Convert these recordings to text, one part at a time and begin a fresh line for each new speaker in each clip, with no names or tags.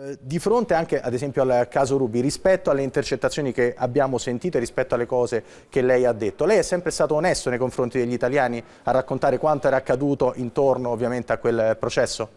Eh, di fronte anche ad esempio al caso Rubi, rispetto alle intercettazioni che abbiamo sentito e rispetto alle cose che lei ha detto, lei è sempre stato onesto nei confronti degli italiani a raccontare quanto era accaduto intorno ovviamente a quel processo?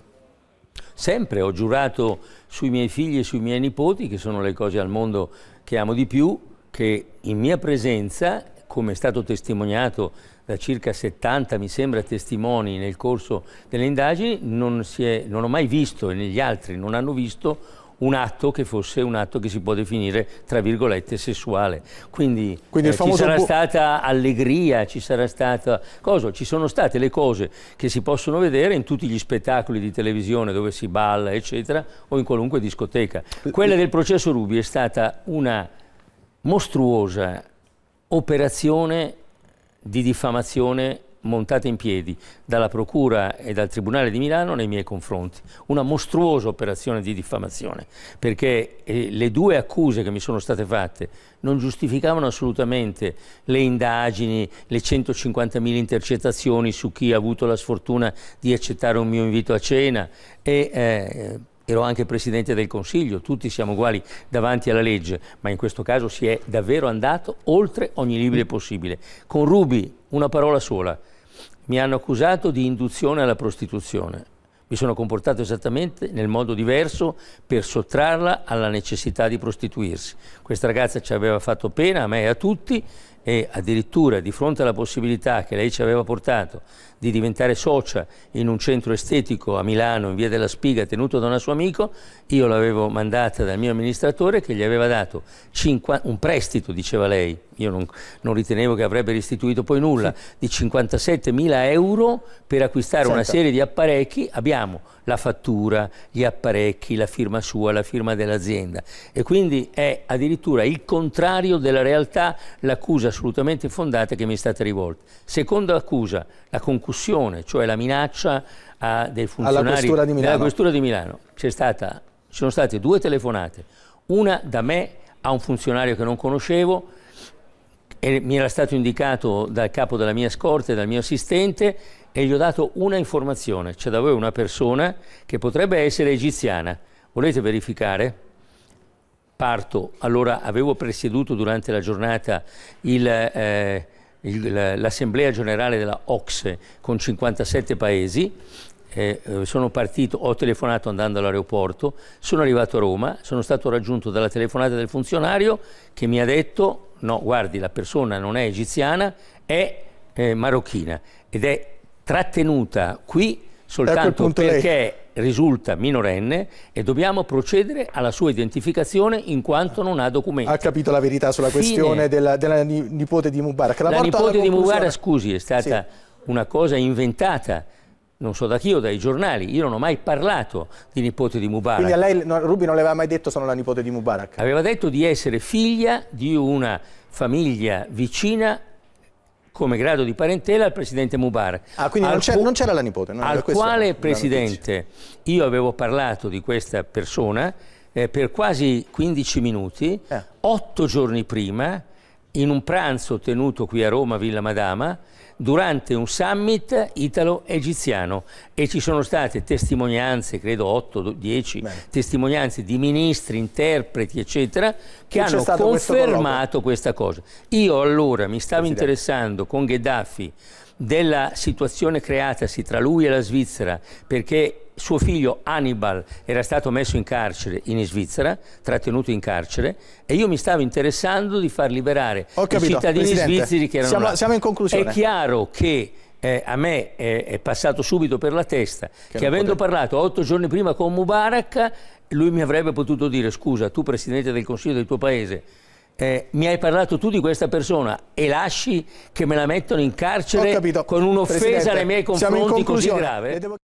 Sempre, ho giurato sui miei figli e sui miei nipoti, che sono le cose al mondo che amo di più, che in mia presenza come è stato testimoniato da circa 70, mi sembra, testimoni nel corso delle indagini, non, è, non ho mai visto e negli altri non hanno visto un atto che fosse un atto che si può definire, tra virgolette, sessuale. Quindi, Quindi eh, ci sarà stata allegria, ci sarà stata cosa? Ci sono state le cose che si possono vedere in tutti gli spettacoli di televisione dove si balla, eccetera, o in qualunque discoteca. Quella del processo Rubi è stata una mostruosa operazione di diffamazione montata in piedi dalla Procura e dal Tribunale di Milano nei miei confronti, una mostruosa operazione di diffamazione, perché eh, le due accuse che mi sono state fatte non giustificavano assolutamente le indagini, le 150.000 intercettazioni su chi ha avuto la sfortuna di accettare un mio invito a cena e eh, ero anche Presidente del Consiglio, tutti siamo uguali davanti alla legge, ma in questo caso si è davvero andato oltre ogni limite possibile. Con Rubi, una parola sola, mi hanno accusato di induzione alla prostituzione. Mi sono comportato esattamente nel modo diverso per sottrarla alla necessità di prostituirsi. Questa ragazza ci aveva fatto pena, a me e a tutti, e addirittura di fronte alla possibilità che lei ci aveva portato di diventare socia in un centro estetico a Milano in via della Spiga tenuto da un suo amico, io l'avevo mandata dal mio amministratore che gli aveva dato un prestito, diceva lei, io non, non ritenevo che avrebbe restituito poi nulla, sì. di 57 mila euro per acquistare Senta. una serie di apparecchi, abbiamo la fattura, gli apparecchi, la firma sua, la firma dell'azienda e quindi è addirittura il contrario della realtà l'accusa assolutamente fondata che mi è stata rivolta. Seconda accusa, la concussione, cioè la minaccia a dei funzionari Alla questura di Milano. della Stata, ci sono state due telefonate, una da me a un funzionario che non conoscevo mi era stato indicato dal capo della mia scorta e dal mio assistente e gli ho dato una informazione, c'è cioè da voi una persona che potrebbe essere egiziana, volete verificare? Parto, allora avevo presieduto durante la giornata eh, l'assemblea eh, generale della Ocse con 57 paesi eh, sono partito, ho telefonato andando all'aeroporto, sono arrivato a Roma, sono stato raggiunto dalla telefonata del funzionario che mi ha detto no, guardi, la persona non è egiziana, è eh, marocchina ed è trattenuta qui soltanto perché lei. risulta minorenne e dobbiamo procedere alla sua identificazione in quanto non ha documenti. Ha capito la verità sulla Fine. questione della, della, nipote di Mubarak. La, la nipote di Mubarak, scusi, è stata sì. una cosa inventata non so da chi o dai giornali, io non ho mai parlato di nipote di Mubarak. Quindi a lei no, Rubi non le aveva mai detto sono la nipote di Mubarak? Aveva detto di essere figlia di una famiglia vicina come grado di parentela al presidente Mubarak. Ah, quindi non, c'era la nipote? Non al quale presidente io avevo parlato di questa persona eh, per quasi 15 minuti, eh. otto giorni prima, in un pranzo tenuto qui a Roma, Villa Madama, durante un summit italo-egiziano e ci sono state testimonianze, credo 8, 10 testimonianze di ministri, interpreti, eccetera, che e hanno confermato questa cosa. Io allora mi stavo Presidente. interessando con Gheddafi della situazione creatasi tra lui e la Svizzera perché suo figlio Hannibal era stato messo in carcere in Svizzera, trattenuto in carcere, e io mi stavo interessando di far liberare capito, i cittadini Presidente, svizzeri che erano siamo, là. Siamo in conclusione. È chiaro che eh, a me eh, è passato subito per la testa che, che avendo potrebbe. parlato otto giorni prima con Mubarak, lui mi avrebbe potuto dire scusa, tu Presidente del Consiglio del tuo Paese, eh, mi hai parlato tu di questa persona e lasci che me la mettano in carcere con un'offesa nei miei confronti così grave.